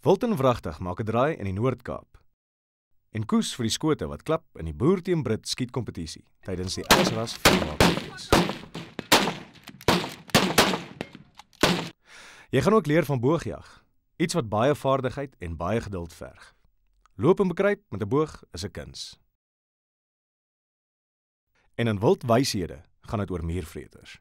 Wilton wragtig maak 'n draai in die Noord-Kaap. En koes vir die skote wat klap in die boer teen Brit skietkompetisie tydens die Ysras Vuurwapenfees. Jy gaan ook leer van boogjag, iets wat baie vaardigheid en baie geduld verg. Loop en bekruip met 'n boog is 'n kuns. En in wildwyshede gaan dit oor muurvreters.